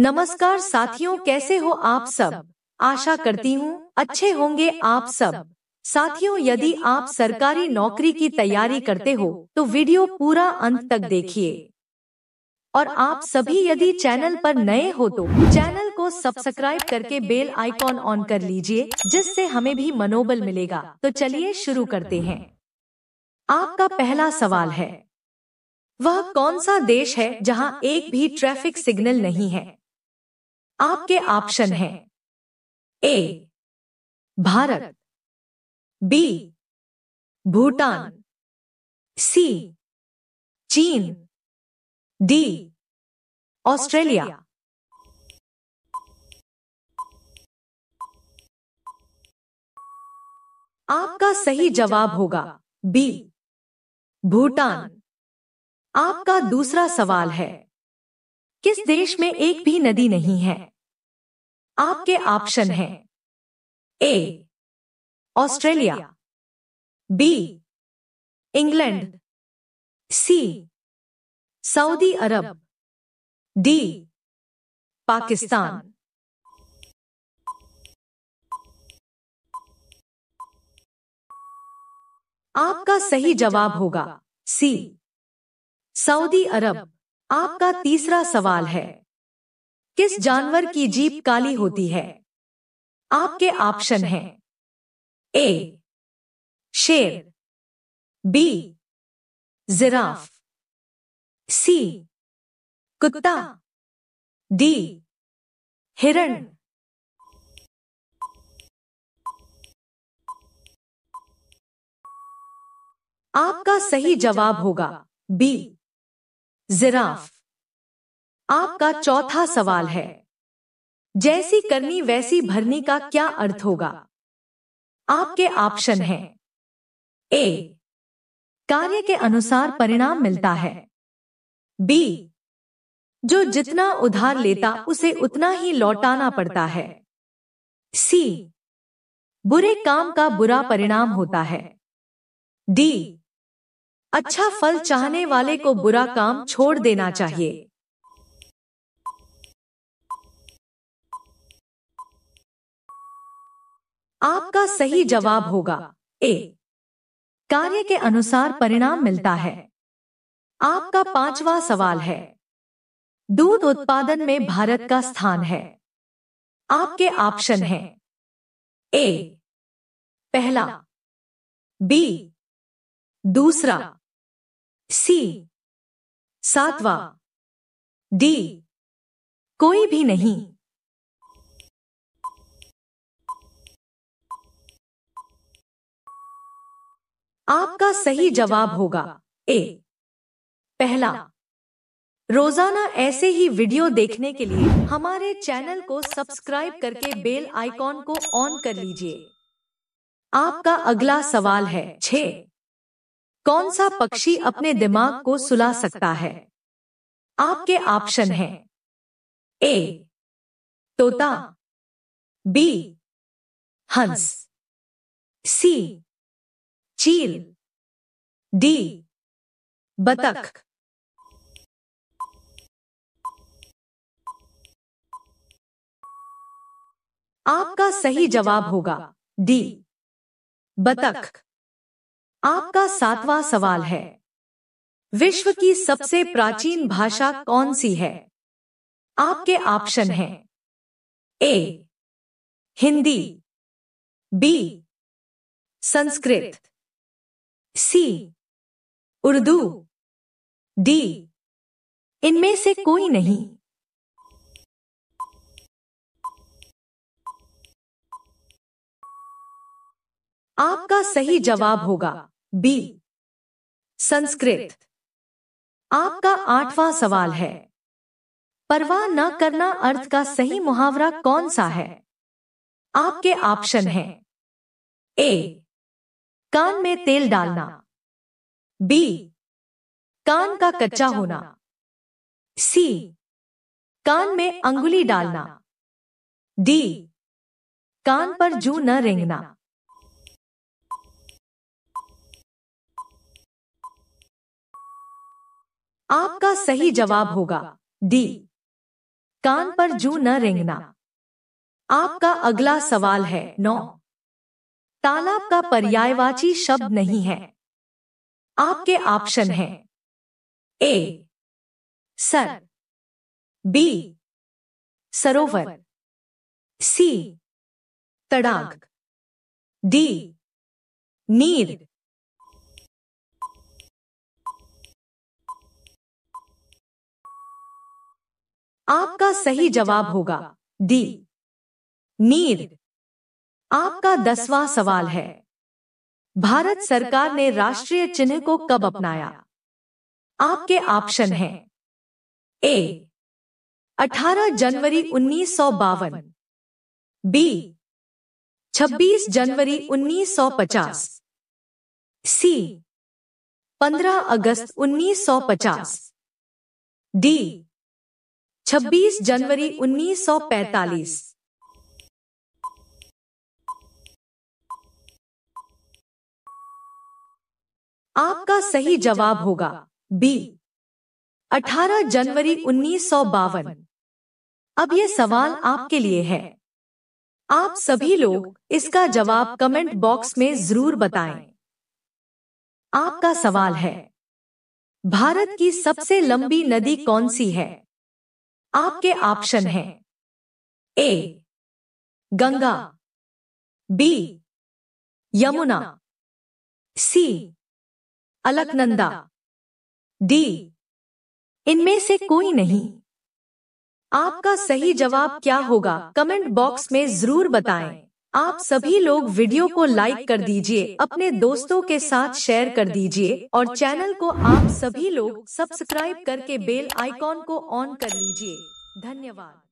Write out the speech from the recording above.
नमस्कार साथियों कैसे हो आप सब आशा करती हूँ अच्छे होंगे आप सब साथियों यदि आप सरकारी नौकरी की तैयारी करते हो तो वीडियो पूरा अंत तक देखिए और आप सभी यदि चैनल पर नए हो तो चैनल को सब्सक्राइब करके बेल आइकॉन ऑन कर लीजिए जिससे हमें भी मनोबल मिलेगा तो चलिए शुरू करते हैं आपका पहला सवाल है वह कौन सा देश है जहां एक भी ट्रैफिक सिग्नल नहीं है आपके ऑप्शन हैं A Bharat B Bhutan C Cheen D Australia आपका सही जवाब होगा बी भूटान आपका दूसरा सवाल है किस देश में एक भी नदी नहीं है आपके ऑप्शन हैं A Australia B England C Saudi Arab D Pakistan आपका सही जवाब होगा सी सऊदी अरब आपका तीसरा सवाल है किस जानवर की जीप काली होती है आपके ऑप्शन हैं ए शेर बी जिराफ सी कुत्ता डी हिरण आपका सही जवाब होगा बी जिराफ आपका चौथा सवाल है जैसी करनी वैसी भरनी का क्या अर्थ होगा आपके ऑप्शन हैं ए कार्य के अनुसार परिणाम मिलता है बी जो जितना उधार लेता उसे उतना ही लौटाना पड़ता है सी बुरे काम का बुरा परिणाम होता है डी अच्छा फल चाहने वाले को बुरा काम छोड़ देना चाहिए आपका सही जवाब होगा ए कार्य के अनुसार परिणाम मिलता है आपका पांचवा सवाल है दूध उत्पादन में भारत का स्थान है आपके ऑप्शन हैं ए पहला बी दूसरा सी सातवा डी कोई भी नहीं आपका सही जवाब होगा ए पहला रोजाना ऐसे ही वीडियो देखने के लिए हमारे चैनल को सब्सक्राइब करके बेल आइकॉन को ऑन कर लीजिए आपका अगला सवाल है छः कौन सा पक्षी अपने दिमाग को सुला सकता है आपके ऑप्शन हैं ए तोता बी हंस सी चील डी बतख आपका सही जवाब होगा डी बतख आपका सातवां सवाल है विश्व की सबसे प्राचीन भाषा कौन सी है आपके ऑप्शन हैं A Hindi B Sanskrit C Urdu D इनमें से कोई नहीं आपका सही जवाब होगा बी संस्कृत आपका आठवां सवाल है परवाह न करना अर्थ का सही मुहावरा कौन सा है आपके ऑप्शन है ए कान में तेल डालना बी कान का कच्चा होना सी कान में अंगुली डालना डी कान पर जू न रेंगना आपका सही जवाब होगा डी कान पर जू न रेंगना आपका अगला सवाल है नौ तालाब का पर्यायवाची शब्द नहीं है आपके ऑप्शन हैं ए सर बी सरोवर सी तड़ाग डी नीर आपका सही जवाब होगा डी नीर आपका दसवां सवाल है भारत सरकार ने राष्ट्रीय चिन्ह को कब अपनाया आपके ऑप्शन हैं ए 18 जनवरी उन्नीस बी 26 जनवरी 1950 सी 15 अगस्त 1950 डी 26 जनवरी 1945 आपका सही जवाब होगा बी 18 जनवरी उन्नीस अब यह सवाल आपके लिए है आप सभी लोग इसका जवाब कमेंट बॉक्स में जरूर बताएं। आपका सवाल है भारत की सबसे लंबी नदी कौन सी है आपके ऑप्शन हैं A Ganga B Yamuna C Alaknanda D इनमें से कोई नहीं आपका सही जवाब क्या होगा कमेंट बॉक्स में जरूर बताएं। आप सभी लोग वीडियो को लाइक कर दीजिए अपने दोस्तों के साथ शेयर कर दीजिए और चैनल को आप सभी लोग सब्सक्राइब करके बेल आइकॉन को ऑन कर लीजिए धन्यवाद